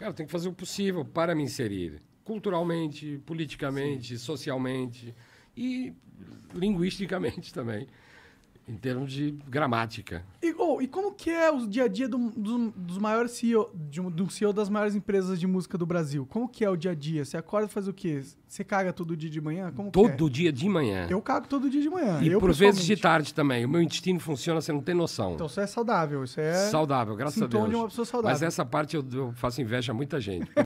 Cara, tem que fazer o possível para me inserir culturalmente, politicamente, Sim. socialmente e linguisticamente também, em termos de gramática e como que é o dia a dia do, do, dos maiores CEO, de um, do CEO das maiores empresas de música do Brasil? Como que é o dia a dia? Você acorda e faz o quê? Você caga todo dia de manhã? Como é? todo é? dia de manhã. Eu cago todo dia de manhã. E eu, por vezes de tarde também. O meu intestino funciona, você não tem noção. Então isso é saudável, isso é... Saudável, graças a Deus. de uma pessoa saudável. Mas essa parte eu, eu faço inveja a muita gente.